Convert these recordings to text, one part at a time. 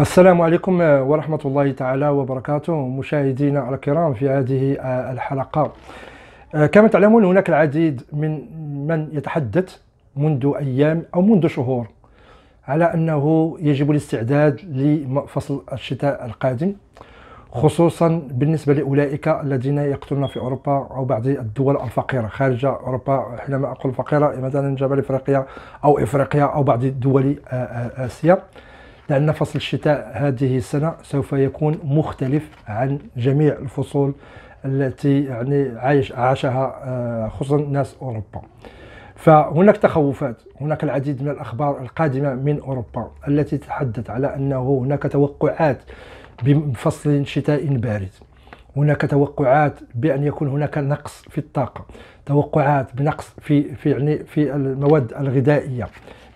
السلام عليكم آه، ورحمة الله تعالى وبركاته مشاهدينا الكرام في هذه آه، الحلقة آه، كما تعلمون هناك العديد من من يتحدث منذ أيام أو منذ شهور على أنه يجب الاستعداد لفصل الشتاء القادم خصوصا بالنسبة لأولئك الذين يقتلون في أوروبا أو بعض الدول الفقيرة خارج أوروبا حينما أقول فقيرة مثلا جبل إفريقيا أو إفريقيا أو بعض دول آسيا آه آه آه لأن فصل الشتاء هذه السنة سوف يكون مختلف عن جميع الفصول التي يعني عايش عاشها آه، خصوصا ناس أوروبا فهناك تخوفات هناك العديد من الأخبار القادمة من أوروبا التي تتحدث على أنه هناك توقعات بفصل شتاء بارد هناك توقعات بان يكون هناك نقص في الطاقه توقعات بنقص في في يعني في المواد الغذائيه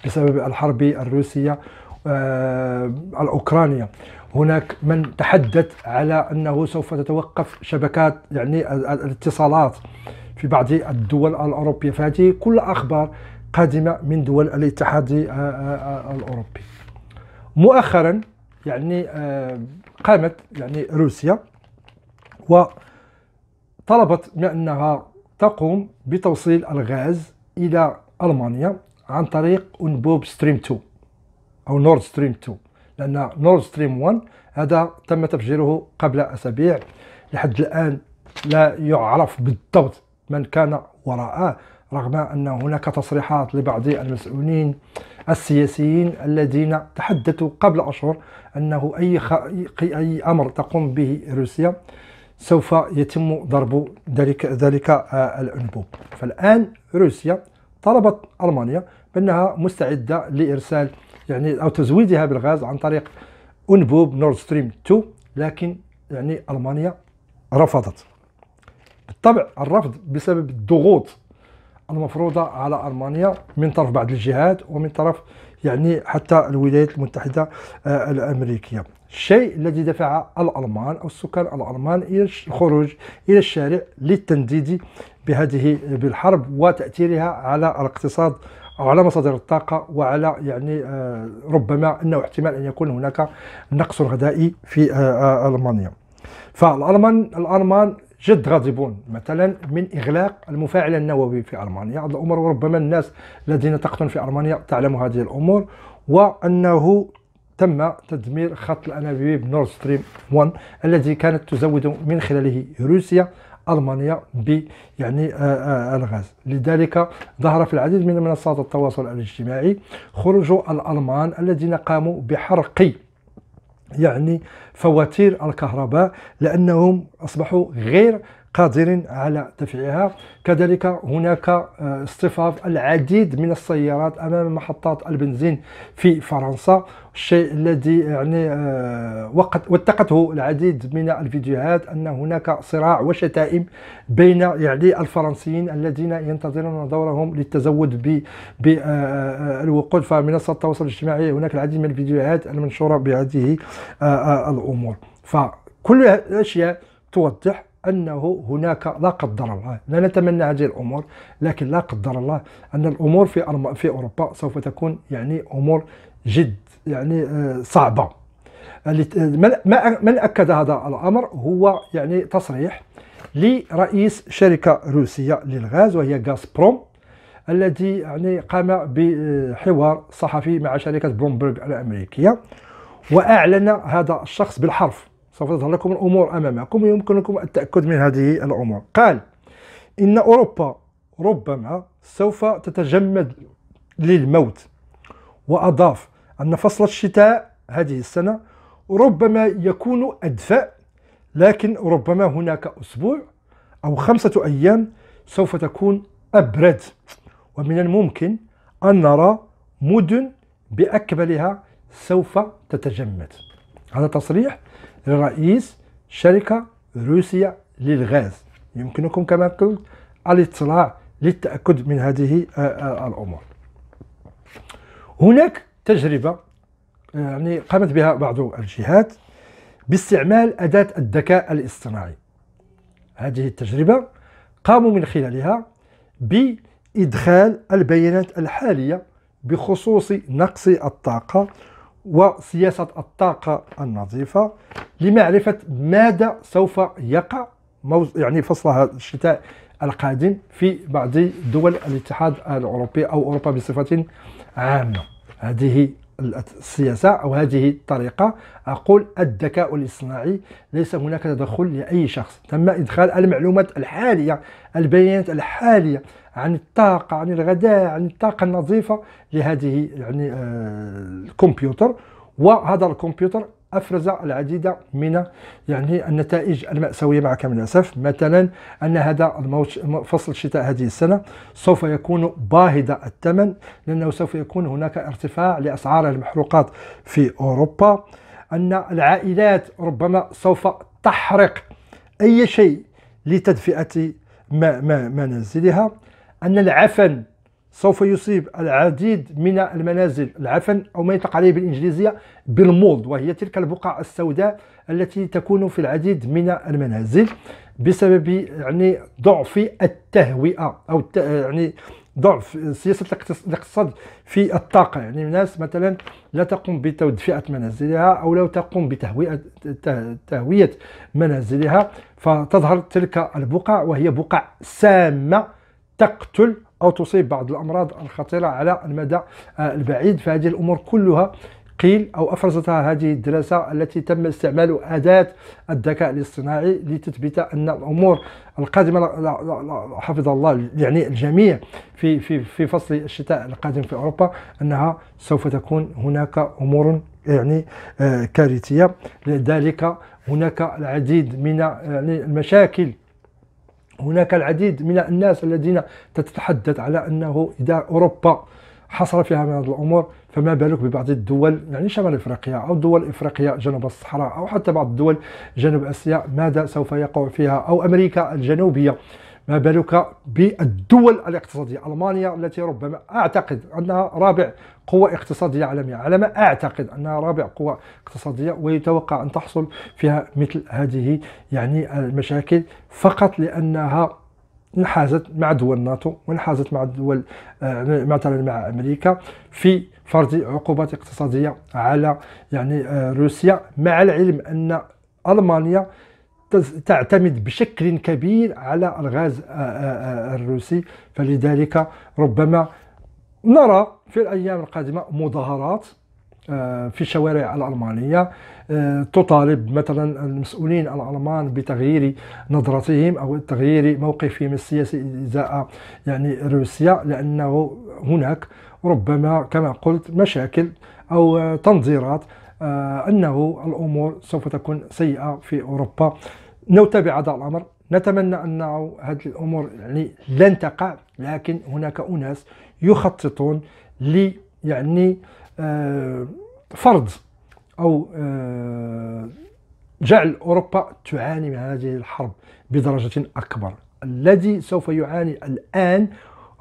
بسبب الحرب الروسيه آه، الأوكرانية هناك من تحدث على أنه سوف تتوقف شبكات يعني الاتصالات في بعض الدول الأوروبية فهذه كل أخبار قادمة من دول الاتحاد آه، آه، الأوروبي مؤخرا يعني قامت يعني روسيا وطلبت بأنها تقوم بتوصيل الغاز إلى ألمانيا عن طريق أنبوب ستريم 2 او نورد ستريم 2 لان نورد ستريم 1 هذا تم تفجيره قبل اسابيع لحد الان لا يعرف بالضبط من كان وراءه رغم ان هناك تصريحات لبعض المسؤولين السياسيين الذين تحدثوا قبل اشهر انه اي خ... اي امر تقوم به روسيا سوف يتم ضرب ذلك ذلك آه، الانبوب فالان روسيا طلبت المانيا بانها مستعده لارسال يعني او تزويدها بالغاز عن طريق انبوب نورد ستريم 2 لكن يعني المانيا رفضت بالطبع الرفض بسبب الضغوط المفروضة على ألمانيا من طرف بعض الجهات ومن طرف يعني حتى الولايات المتحدة آه، الأمريكية الشيء الذي دفع الألمان أو السكان الألمان إلى الخروج إلى الشارع للتنديد بهذه بالحرب وتأثيرها على الاقتصاد أو على مصادر الطاقة وعلى يعني آه، ربما أنه احتمال أن يكون هناك نقص غذائي في آه، آه، ألمانيا فالألمان الألمان جد غاضبون مثلا من اغلاق المفاعل النووي في المانيا هذا الامر وربما الناس الذين تقطن في المانيا تعلم هذه الامور وانه تم تدمير خط الانابيب نورد ستريم 1 الذي كانت تزود من خلاله روسيا ألمانيا ب يعني آه، آه، الغاز لذلك ظهر في العديد من منصات التواصل الاجتماعي خروج الألمان الذين قاموا بحرق يعني فواتير الكهرباء لأنهم أصبحوا غير قادرين على دفعها كذلك هناك آه، استفاض العديد من السيارات امام محطات البنزين في فرنسا الشيء الذي يعني آه، وقت وثقته العديد من الفيديوهات ان هناك صراع وشتائم بين يعني الفرنسيين الذين ينتظرون دورهم للتزود بالوقود آه، فمنصه التواصل الاجتماعي هناك العديد من الفيديوهات المنشوره بهذه الامور فكل الاشياء توضح أنه هناك لا قدر الله لا نتمنى هذه الأمور لكن لا قدر الله أن الأمور في في أوروبا سوف تكون يعني أمور جد يعني آه، صعبة من أكد هذا الأمر هو يعني تصريح لرئيس شركة روسية للغاز وهي غاز بروم الذي يعني قام بحوار صحفي مع شركة بلومبرغ الأمريكية وأعلن هذا الشخص بالحرف سوف تظهر لكم الأمور أمامكم ويمكنكم التأكد من هذه الأمور قال إن أوروبا ربما سوف تتجمد للموت وأضاف أن فصل الشتاء هذه السنة ربما يكون أدفأ لكن ربما هناك أسبوع أو خمسة أيام سوف تكون أبرد ومن الممكن أن نرى مدن بأكملها سوف تتجمد هذا تصريح رئيس شركة روسية للغاز يمكنكم كما قلت الاطلاع للتأكد من هذه آه، آه، الأمور هناك تجربة آه، يعني قامت بها بعض الجهات باستعمال أداة الذكاء الاصطناعي هذه التجربة قاموا من خلالها بإدخال البيانات الحالية بخصوص نقص الطاقة وسياسة الطاقة النظيفة لمعرفة ماذا سوف يقع يعني فصل الشتاء القادم في بعض دول الاتحاد الأوروبي أو أوروبا بصفة عامة هذه السياسة أو هذه الطريقة أقول الذكاء الاصطناعي ليس هناك تدخل لأي شخص تم إدخال المعلومات الحالية البيانات الحالية عن الطاقة عن الغداء عن الطاقة النظيفة لهذه يعني آه، الكمبيوتر وهذا الكمبيوتر أفرز العديد من يعني النتائج المأساوية مع كامل الأسف مثلا أن هذا الموت فصل الشتاء هذه السنة سوف يكون باهظ الثمن لأنه سوف يكون هناك ارتفاع لأسعار المحروقات في أوروبا أن العائلات ربما سوف تحرق أي شيء لتدفئة منازلها أن العفن سوف يصيب العديد من المنازل العفن أو ما يطلق عليه بالإنجليزية بالمولد وهي تلك البقع السوداء التي تكون في العديد من المنازل بسبب يعني ضعف التهوئة أو يعني ضعف سياسة الاقتصاد في الطاقة يعني الناس مثلا لا تقوم بتدفئة منازلها أو لا تقوم بتهوية تهوية منازلها فتظهر تلك البقع وهي بقع سامة تقتل أو تصيب بعض الأمراض الخطيرة على المدى آه، البعيد فهذه الأمور كلها قيل أو أفرزتها هذه الدراسة التي تم استعمال أداة الذكاء الاصطناعي لتثبت أن الأمور القادمة حفظ الله يعني الجميع في في في فصل الشتاء القادم في أوروبا أنها سوف تكون هناك أمور يعني آه، كارثية لذلك هناك العديد من يعني المشاكل هناك العديد من الناس الذين تتحدث على أنه إذا أوروبا حصل فيها من هذه الأمور فما بالك ببعض الدول يعني شمال افريقيا او دول افريقيا جنوب الصحراء او حتى بعض الدول جنوب اسيا ماذا سوف يقع فيها او امريكا الجنوبيه ما بالك بالدول الاقتصادية ألمانيا التي ربما أعتقد أنها رابع قوة اقتصادية عالمية على ما أعتقد أنها رابع قوة اقتصادية ويتوقع أن تحصل فيها مثل هذه يعني المشاكل فقط لأنها انحازت مع دول ناتو وانحازت مع دول آه، مثلا مع امريكا في فرض عقوبات اقتصاديه على يعني آه، روسيا مع العلم ان المانيا تعتمد بشكل كبير على الغاز الروسي فلذلك ربما نرى في الأيام القادمة مظاهرات في الشوارع الألمانية تطالب مثلا المسؤولين الألمان بتغيير نظرتهم أو تغيير موقفهم السياسي إزاء يعني روسيا لأنه هناك ربما كما قلت مشاكل أو تنظيرات آه، أنه الأمور سوف تكون سيئة في أوروبا نتابع هذا الأمر نتمنى أنه هذه الأمور يعني لن تقع لكن هناك أناس يخططون لي يعني آه، فرض أو آه، جعل أوروبا تعاني من هذه الحرب بدرجة أكبر الذي سوف يعاني الآن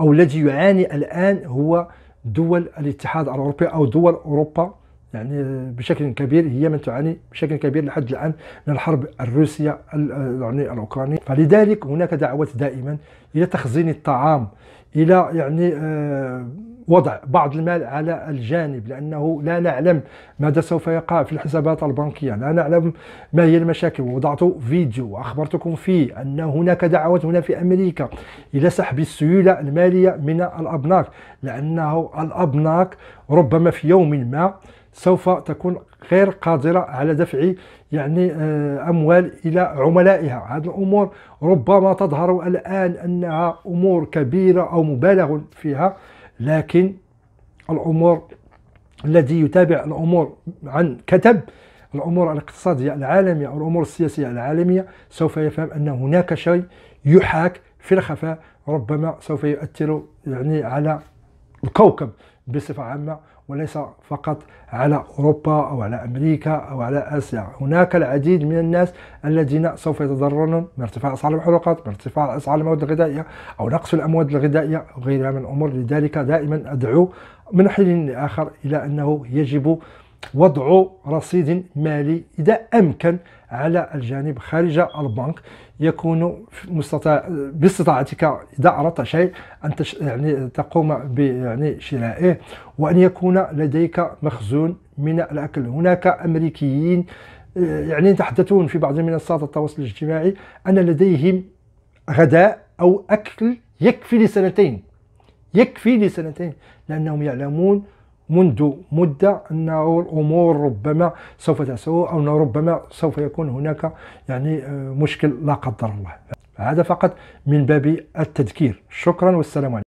أو الذي يعاني الآن هو دول الاتحاد الأوروبي أو دول أوروبا يعني بشكل كبير هي من تعاني بشكل كبير لحد الآن من الحرب الروسية يعني الأوكرانية فلذلك هناك دعوات دائما إلى تخزين الطعام إلى يعني آه، وضع بعض المال على الجانب لأنه لا نعلم ماذا سوف يقع في الحسابات البنكية لا نعلم ما هي المشاكل ووضعت فيديو وأخبرتكم فيه أن هناك دعوات هنا في أمريكا إلى سحب السيولة المالية من الأبناك لأنه الأبناك ربما في يوم ما سوف تكون غير قادرة على دفع يعني آه، أموال إلى عملائها هذه الأمور ربما تظهر الآن أنها أمور كبيرة أو مبالغ فيها لكن الأمور الذي يتابع الأمور عن كتب الأمور الاقتصادية العالمية أو الأمور السياسية العالمية سوف يفهم أن هناك شيء يحاك في الخفاء ربما سوف يؤثر يعني على الكوكب بصفة عامة وليس فقط على أوروبا أو على أمريكا أو على آسيا هناك العديد من الناس الذين سوف يتضررون من ارتفاع أسعار المحروقات من ارتفاع أسعار المواد الغذائية أو نقص الأمواد الغذائية وغيرها من الأمور لذلك دائما أدعو من حين لآخر إلى أنه يجب وضع رصيد مالي إذا أمكن على الجانب خارج البنك يكون مستطاع باستطاعتك إذا أردت شيء أن تش يعني تقوم بيعني شرائه وأن يكون لديك مخزون من الأكل هناك أمريكيين آه، يعني يتحدثون في بعض منصات التواصل الاجتماعي أن لديهم غداء أو أكل يكفي لسنتين يكفي لسنتين لأنهم يعلمون منذ مدة أنه الأمور ربما سوف تسوء أو ربما سوف يكون هناك يعني آه، مشكل لا قدر الله هذا فقط من باب التذكير شكرا والسلام عليكم